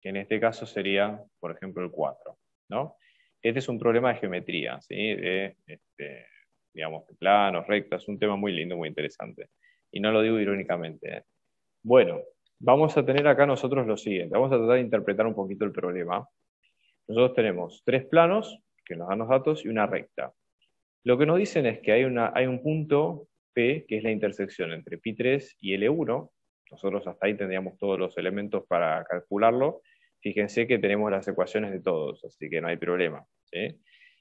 que en este caso sería, por ejemplo, el 4. ¿no? Este es un problema de geometría, ¿sí? de, este, digamos, planos, rectas, un tema muy lindo, muy interesante. Y no lo digo irónicamente. ¿eh? Bueno, vamos a tener acá nosotros lo siguiente, vamos a tratar de interpretar un poquito el problema. Nosotros tenemos tres planos que nos dan los datos y una recta. Lo que nos dicen es que hay, una, hay un punto P, que es la intersección entre pi3 y L1, nosotros hasta ahí tendríamos todos los elementos para calcularlo, fíjense que tenemos las ecuaciones de todos, así que no hay problema.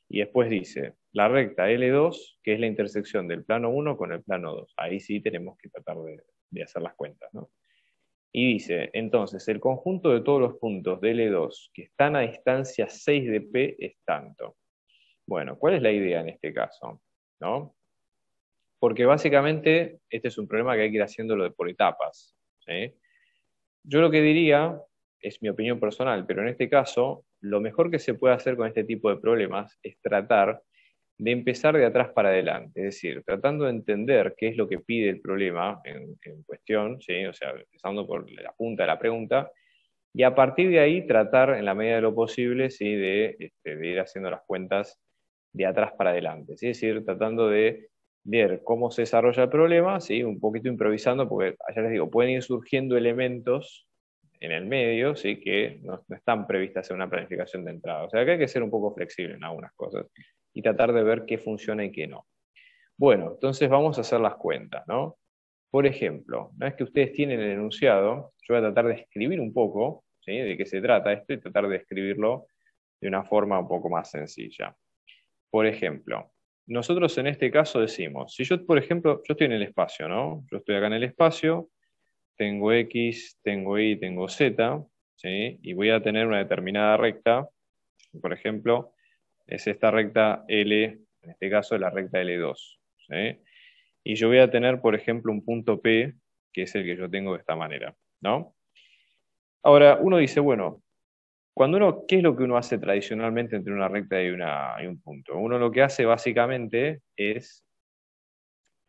Y después dice, la recta L2, que es la intersección del plano 1 con el plano 2. Ahí sí tenemos que tratar de, hacer las cuentas. Y dice, entonces, el conjunto de todos los puntos de L2 que están a distancia 6 de P es tanto. Bueno, ¿cuál es la idea en este caso? Porque básicamente este es un problema que hay que ir haciéndolo por etapas. Yo lo que diría es mi opinión personal, pero en este caso, lo mejor que se puede hacer con este tipo de problemas es tratar de empezar de atrás para adelante, es decir, tratando de entender qué es lo que pide el problema en, cuestión, ¿sí? o sea, empezando por la punta de la pregunta, y a partir de ahí tratar, en la medida de lo posible, ¿sí? de, este, ir haciendo las cuentas de atrás para adelante, es decir, tratando de ver cómo se desarrolla el problema, ¿sí? un poquito improvisando, porque ya les digo, pueden ir surgiendo elementos en el medio, ¿sí? que no, están previstas en una planificación de entrada. O sea, que hay que ser un poco flexible en algunas cosas y tratar de ver qué funciona y qué no. Bueno, entonces vamos a hacer las cuentas, ¿no? Por ejemplo, una vez que ustedes tienen el enunciado, yo voy a tratar de escribir un poco de qué se trata esto y tratar de escribirlo de una forma un poco más sencilla. Por ejemplo, nosotros en este caso decimos, si yo, por ejemplo, yo estoy en el espacio, ¿no? Yo estoy acá en el espacio, tengo X, tengo Y, tengo Z, y voy a tener una determinada recta, por ejemplo, es esta recta L, en este caso la recta L2. Y yo voy a tener, por ejemplo, un punto P, que es el que yo tengo de esta manera. ¿no? Ahora, uno dice, bueno, cuando uno, ¿qué es lo que uno hace tradicionalmente entre una recta y un punto? Uno lo que hace básicamente es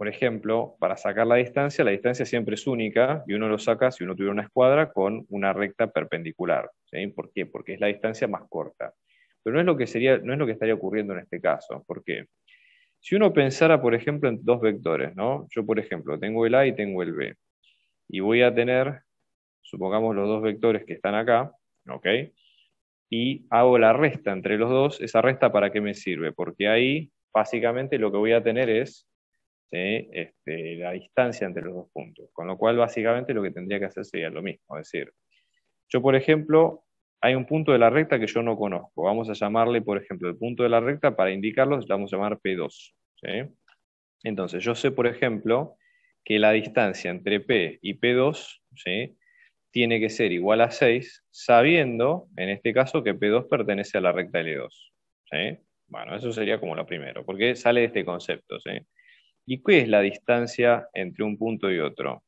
por ejemplo, para sacar la distancia, la distancia siempre es única y uno lo saca si uno tuviera una escuadra con una recta perpendicular. ¿Por qué? Porque es la distancia más corta. Pero no es lo que sería, no es lo que estaría ocurriendo en este caso. ¿Por qué? Si uno pensara, por ejemplo, en dos vectores, ¿no? Yo, por ejemplo, tengo el A y tengo el B. Y voy a tener, supongamos, los dos vectores que están acá, ¿ok? Y hago la resta entre los dos. ¿Esa resta para qué me sirve? Porque ahí, básicamente, lo que voy a tener es este, la distancia entre los dos puntos. Con lo cual, básicamente, lo que tendría que hacer sería lo mismo. Es decir, yo, por ejemplo, hay un punto de la recta que yo no conozco. Vamos a llamarle, por ejemplo, el punto de la recta, para indicarlo, vamos a llamar P2. Entonces, yo sé, por ejemplo, que la distancia entre P y P2 tiene que ser igual a 6, sabiendo, en este caso, que P2 pertenece a la recta L2. Bueno, eso sería como lo primero, porque sale de este concepto. ¿sí? ¿Y qué es la distancia entre un punto y otro?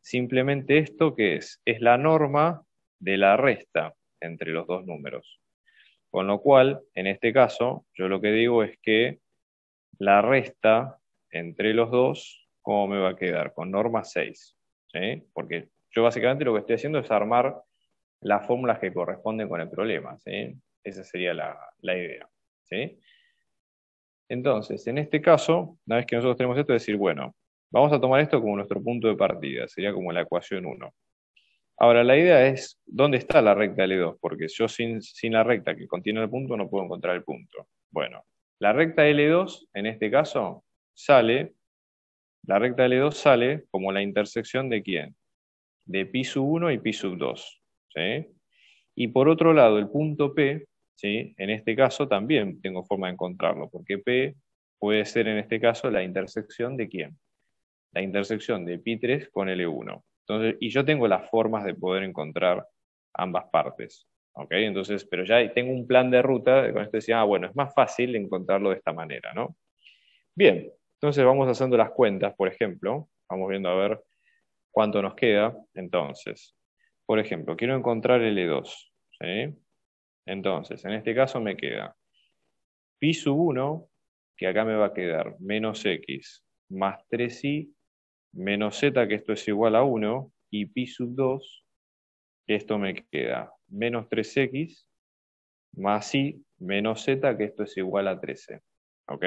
Simplemente esto que es, es la norma de la resta entre los dos números. Con lo cual, en este caso, yo lo que digo es que la resta entre los dos, ¿cómo me va a quedar? Con norma 6. Porque yo básicamente lo que estoy haciendo es armar las fórmulas que corresponden con el problema. Esa sería la, la idea. ¿sí? Entonces, en este caso, una vez que nosotros tenemos esto, decir, bueno, vamos a tomar esto como nuestro punto de partida, sería como la ecuación 1. Ahora, la idea es, ¿dónde está la recta L2? Porque yo sin, la recta que contiene el punto no puedo encontrar el punto. Bueno, la recta L2, en este caso, sale, la recta L2 sale como la intersección de quién? De pi sub 1 y pi sub 2. ¿sí? Y por otro lado, el punto P en este caso también tengo forma de encontrarlo, porque P puede ser en este caso la intersección de quién? La intersección de p 3 con L1. Entonces, y yo tengo las formas de poder encontrar ambas partes. ¿okay? Entonces, pero ya tengo un plan de ruta, con esto decía, ah, bueno, es más fácil encontrarlo de esta manera, ¿no? Bien, entonces vamos haciendo las cuentas, por ejemplo, vamos viendo a ver cuánto nos queda. Entonces, por ejemplo, quiero encontrar L2, ¿sí? Entonces, en este caso me queda pi sub 1, que acá me va a quedar menos x más 3i menos z, que esto es igual a 1, y pi sub 2, que esto me queda menos 3x más Y menos z, que esto es igual a 13. E, ¿Ok?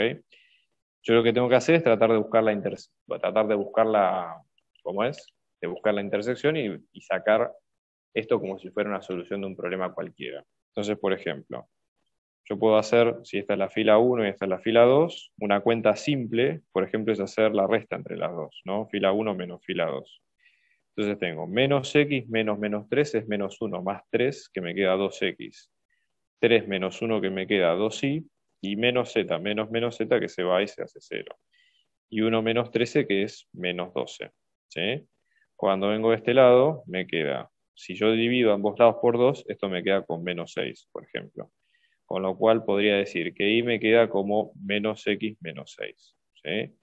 Yo lo que tengo que hacer es tratar de buscar la intersección, tratar de buscar la, ¿cómo es? De buscar la intersección y sacar esto como si fuera una solución de un problema cualquiera. Entonces, por ejemplo, yo puedo hacer, si esta es la fila 1 y esta es la fila 2, una cuenta simple, por ejemplo, es hacer la resta entre las dos, ¿no? Fila 1 menos fila 2. Entonces tengo menos x menos menos 3 es menos 1 más 3 que me queda 2x. 3 menos 1 que me queda 2y y menos z menos menos z que se va y se hace 0. Y 1 menos 13 que es menos 12. ¿sí? Cuando vengo de este lado me queda si yo divido ambos lados por 2, esto me queda con menos 6, por ejemplo. Con lo cual podría decir que y me queda como menos x menos 6.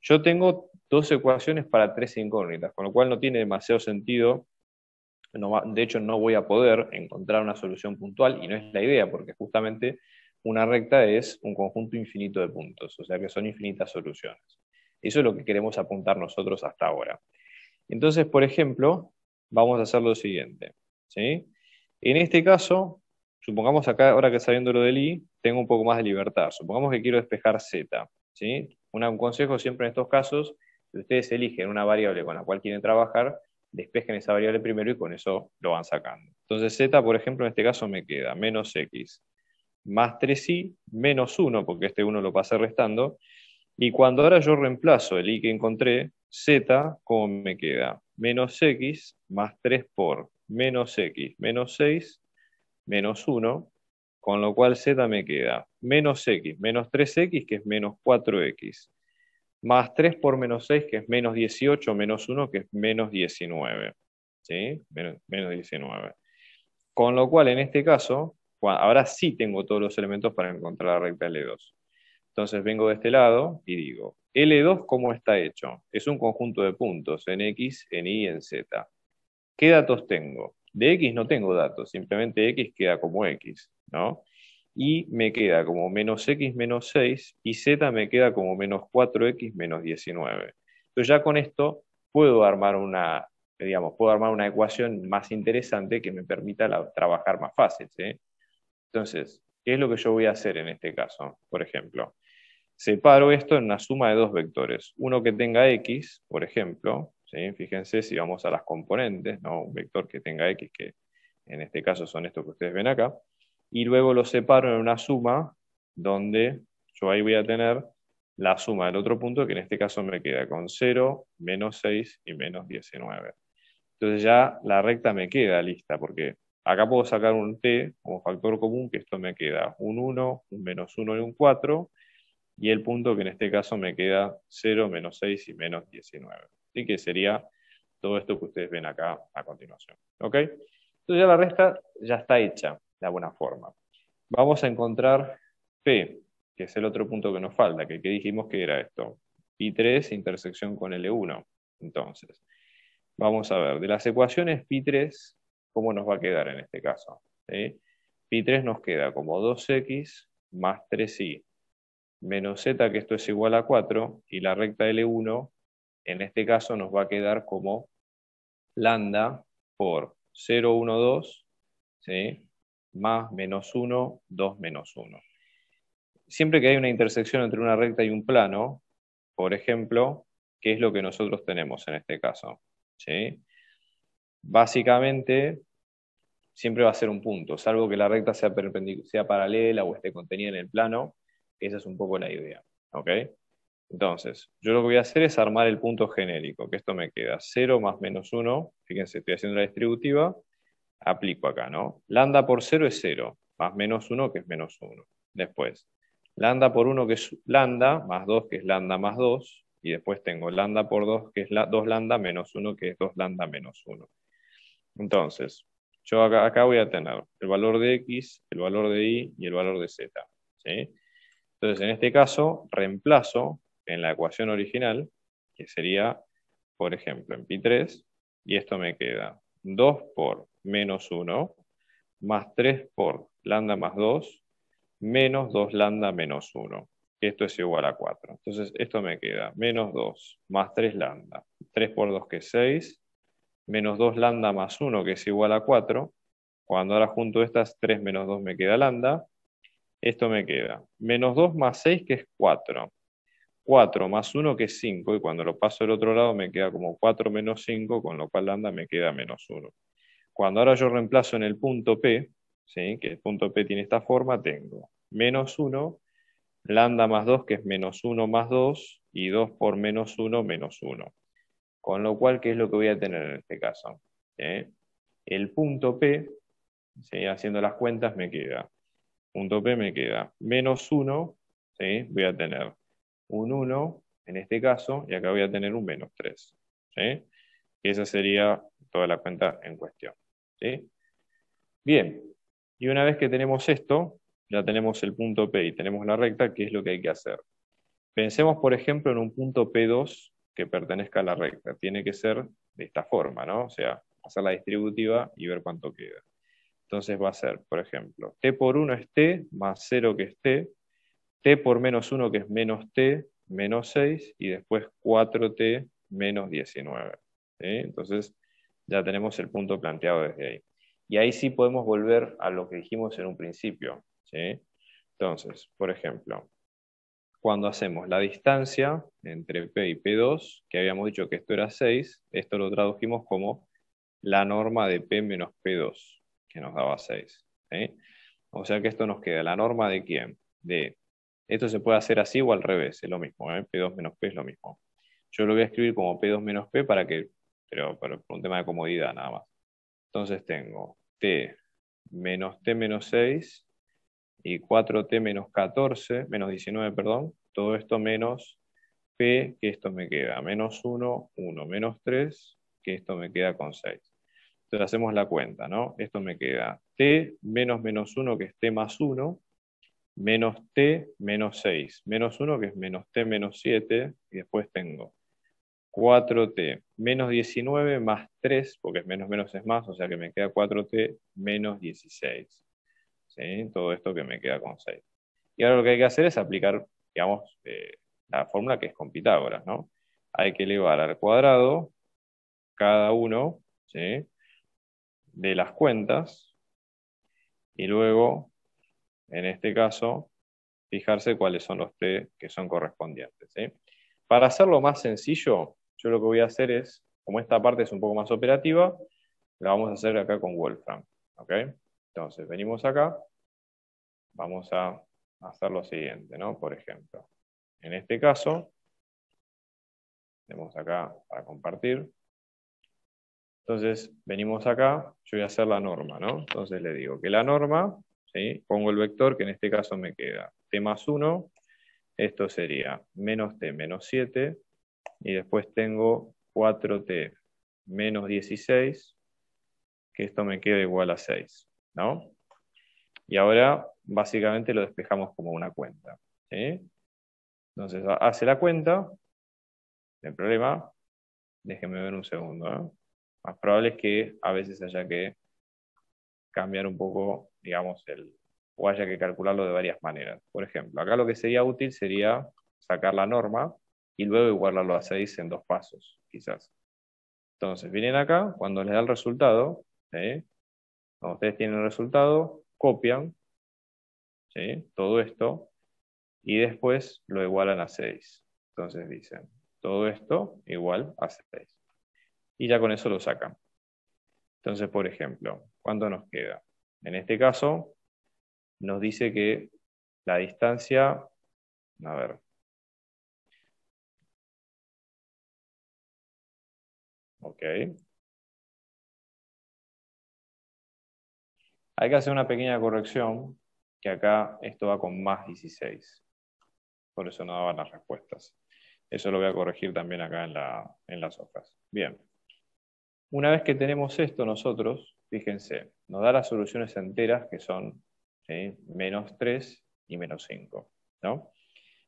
Yo tengo dos ecuaciones para tres incógnitas, con lo cual no tiene demasiado sentido. de hecho, no voy a poder encontrar una solución puntual y no es la idea, porque justamente una recta es un conjunto infinito de puntos, o sea que son infinitas soluciones. Eso es lo que queremos apuntar nosotros hasta ahora. Entonces, por ejemplo, vamos a hacer lo siguiente. ¿sí? En este caso, supongamos acá, ahora que sabiendo lo del i, tengo un poco más de libertad. Supongamos que quiero despejar z. ¿sí? un consejo siempre en estos casos, si ustedes eligen una variable con la cual quieren trabajar, despejen esa variable primero y con eso lo van sacando. Entonces z, por ejemplo, en este caso me queda menos x más 3i menos 1, porque este 1 lo pasé restando, y cuando ahora yo reemplazo el i que encontré, z, ¿cómo me queda? menos x más 3 por menos x menos 6 menos 1, con lo cual z me queda menos x menos 3x, que es menos 4x, más 3 por menos 6, que es menos 18, menos 1, que es menos 19. ¿Sí? Menos, 19. Con lo cual, en este caso, ahora sí tengo todos los elementos para encontrar la recta L2. Entonces vengo de este lado y digo, L2, ¿cómo está hecho? Es un conjunto de puntos en X, en Y, en Z. ¿Qué datos tengo? De X no tengo datos, simplemente X queda como X, ¿no? Y me queda como menos X menos 6 y Z me queda como menos 4X menos 19. Entonces ya con esto puedo armar una, digamos, puedo armar una ecuación más interesante que me permita trabajar más fácil, Entonces, ¿Qué es lo que yo voy a hacer en este caso, por ejemplo? Separo esto en una suma de dos vectores. Uno que tenga x, por ejemplo, fíjense si vamos a las componentes, un vector que tenga x, que en este caso son estos que ustedes ven acá, y luego lo separo en una suma donde yo ahí voy a tener la suma del otro punto, que en este caso me queda con 0, menos 6 y menos 19. Entonces ya la recta me queda lista, porque Acá puedo sacar un t como factor común, que esto me queda un 1, un menos 1 y un 4, y el punto que en este caso me queda 0, menos 6 y menos 19. Así que sería todo esto que ustedes ven acá a continuación. ¿Ok? Entonces ya la resta ya está hecha, de alguna forma. Vamos a encontrar P, que es el otro punto que nos falta, que, que dijimos que era esto. Pi3 intersección con L1. Entonces, vamos a ver, de las ecuaciones Pi3 ¿Cómo nos va a quedar en este caso? pi Pi3 nos queda como 2x más 3y menos z, que esto es igual a 4, y la recta L1, en este caso nos va a quedar como lambda por 0, 1, 2, más menos 1, 2, menos 1. Siempre que hay una intersección entre una recta y un plano, por ejemplo, ¿qué es lo que nosotros tenemos en este caso? ¿Sí? básicamente siempre va a ser un punto, salvo que la recta sea, sea paralela o esté contenida en el plano. Esa es un poco la idea. Entonces, yo lo que voy a hacer es armar el punto genérico, que esto me queda 0 más menos 1, fíjense, estoy haciendo la distributiva, aplico acá, ¿no? Lambda por 0 es 0, más menos 1 que es menos 1. Después, lambda por 1 que es lambda, más 2 que es lambda más 2, y después tengo lambda por 2 que es 2 lambda menos 1 que es 2 lambda menos 1. Entonces, yo acá, voy a tener el valor de X, el valor de Y y el valor de Z. Entonces, en este caso, reemplazo en la ecuación original, que sería, por ejemplo, en pi3, y esto me queda 2 por menos 1, más 3 por lambda más 2, menos 2 lambda menos 1. Esto es igual a 4. Entonces, esto me queda menos 2 más 3 lambda. 3 por 2 que es 6, menos 2 lambda más 1, que es igual a 4. Cuando ahora junto estas, 3 menos 2 me queda lambda. Esto me queda menos 2 más 6, que es 4. 4 más 1, que es 5, y cuando lo paso al otro lado me queda como 4 menos 5, con lo cual lambda me queda menos 1. Cuando ahora yo reemplazo en el punto P, que el punto P tiene esta forma, tengo menos 1, lambda más 2, que es menos 1 más 2, y 2 por menos 1, menos 1. Con lo cual, ¿qué es lo que voy a tener en este caso? El punto P, haciendo las cuentas, me queda. Punto P me queda menos 1, voy a tener un 1 en este caso, y acá voy a tener un menos 3. esa sería toda la cuenta en cuestión. Bien, y una vez que tenemos esto, ya tenemos el punto P y tenemos la recta, ¿qué es lo que hay que hacer? Pensemos, por ejemplo, en un punto P2 que pertenezca a la recta. Tiene que ser de esta forma, ¿no? O sea, hacer la distributiva y ver cuánto queda. Entonces va a ser, por ejemplo, t por 1 es t más 0 que es t, t por menos 1 que es menos t, menos 6, y después 4t menos 19. Entonces ya tenemos el punto planteado desde ahí. Y ahí sí podemos volver a lo que dijimos en un principio. Entonces, por ejemplo, cuando hacemos la distancia entre P y P2, que habíamos dicho que esto era 6, esto lo tradujimos como la norma de P menos P2, que nos daba 6. O sea que esto nos queda, ¿la norma de quién? De, esto se puede hacer así o al revés, es lo mismo, ¿eh? p P2 menos P es lo mismo. Yo lo voy a escribir como P2 menos P para que, pero, pero por un tema de comodidad nada más. Entonces tengo T menos T menos 6 y 4t menos 14, menos 19, perdón, todo esto menos p, que esto me queda, menos 1, 1, menos 3, que esto me queda con 6. Entonces hacemos la cuenta, ¿no? Esto me queda t menos menos 1, que es t más 1, menos t menos 6, menos 1, que es menos t menos 7, y después tengo 4t menos 19 más 3, porque menos menos es más, o sea que me queda 4t menos 16. Todo esto que me queda con 6. Y ahora lo que hay que hacer es aplicar, digamos, eh, la fórmula que es con Pitágoras, Hay que elevar al cuadrado cada uno de las cuentas y luego, en este caso, fijarse cuáles son los T que son correspondientes. Para hacerlo más sencillo, yo lo que voy a hacer es, como esta parte es un poco más operativa, la vamos a hacer acá con Wolfram. ¿okay? Entonces, venimos acá, vamos a hacer lo siguiente, ¿no? Por ejemplo, en este caso, tenemos acá para compartir. Entonces, venimos acá, yo voy a hacer la norma, ¿no? Entonces le digo que la norma, ¿sí? pongo el vector que en este caso me queda t más 1, esto sería menos t menos 7, y después tengo 4t menos 16, que esto me queda igual a 6. ¿no? Y ahora básicamente lo despejamos como una cuenta. Entonces hace la cuenta el problema. Déjenme ver un segundo. ¿eh? Más probable es que a veces haya que cambiar un poco, digamos, el, o haya que calcularlo de varias maneras. Por ejemplo, acá lo que sería útil sería sacar la norma y luego igualarlo a 6 en dos pasos, quizás. Entonces, vienen acá, cuando les da el resultado, cuando ustedes tienen el resultado, copian todo esto y después lo igualan a 6. Entonces dicen, todo esto igual a 6. Y ya con eso lo sacan. Entonces, por ejemplo, ¿cuánto nos queda? En este caso, nos dice que la distancia, a ver, ok, Hay que hacer una pequeña corrección, que acá esto va con más 16. Por eso no daban las respuestas. Eso lo voy a corregir también acá en, las hojas. Bien. Una vez que tenemos esto nosotros, fíjense, nos da las soluciones enteras que son menos 3 y menos 5. ¿no?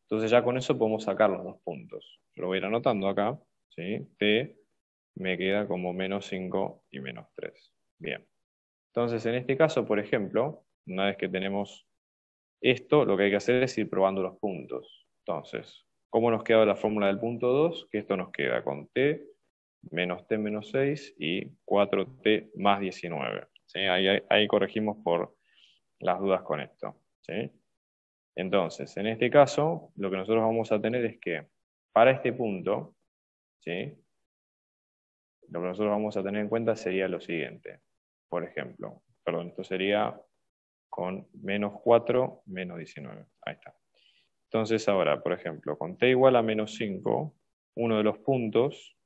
Entonces ya con eso podemos sacar los dos puntos. Lo voy a ir anotando acá. ¿sí? T me queda como menos 5 y menos 3. Bien. Entonces, en este caso, por ejemplo, una vez que tenemos esto, lo que hay que hacer es ir probando los puntos. Entonces, ¿cómo nos queda la fórmula del punto 2? Que esto nos queda con t menos t menos 6 y 4t más 19. Ahí, corregimos por las dudas con esto. Entonces, en este caso, lo que nosotros vamos a tener es que para este punto, ¿sí? lo que nosotros vamos a tener en cuenta sería lo siguiente por ejemplo. Perdón, esto sería con menos 4, menos 19. Ahí está. Entonces ahora, por ejemplo, con t igual a menos 5, uno de los puntos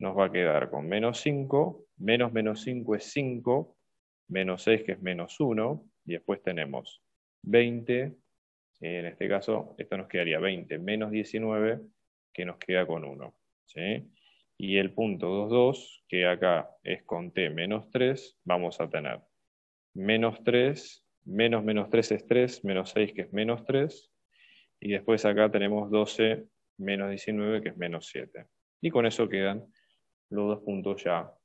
nos va a quedar con menos 5, menos menos 5 es 5, menos 6 que es menos 1, y después tenemos 20, eh, en este caso esto nos quedaría 20 menos 19, que nos queda con 1. ¿sí? y el punto 22, que acá es con t menos 3, vamos a tener menos 3, menos menos 3 es 3, menos 6 que es menos 3, y después acá tenemos 12 menos 19 que es menos 7. Y con eso quedan los dos puntos ya